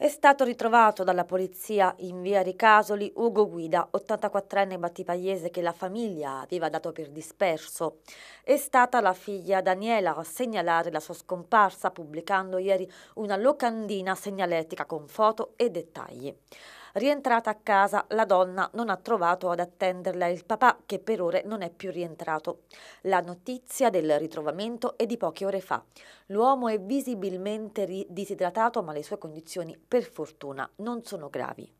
È stato ritrovato dalla polizia in via Ricasoli Ugo Guida, 84enne battipagliese che la famiglia aveva dato per disperso. È stata la figlia Daniela a segnalare la sua scomparsa pubblicando ieri una locandina segnaletica con foto e dettagli. Rientrata a casa, la donna non ha trovato ad attenderla il papà, che per ore non è più rientrato. La notizia del ritrovamento è di poche ore fa. L'uomo è visibilmente disidratato, ma le sue condizioni, per fortuna, non sono gravi.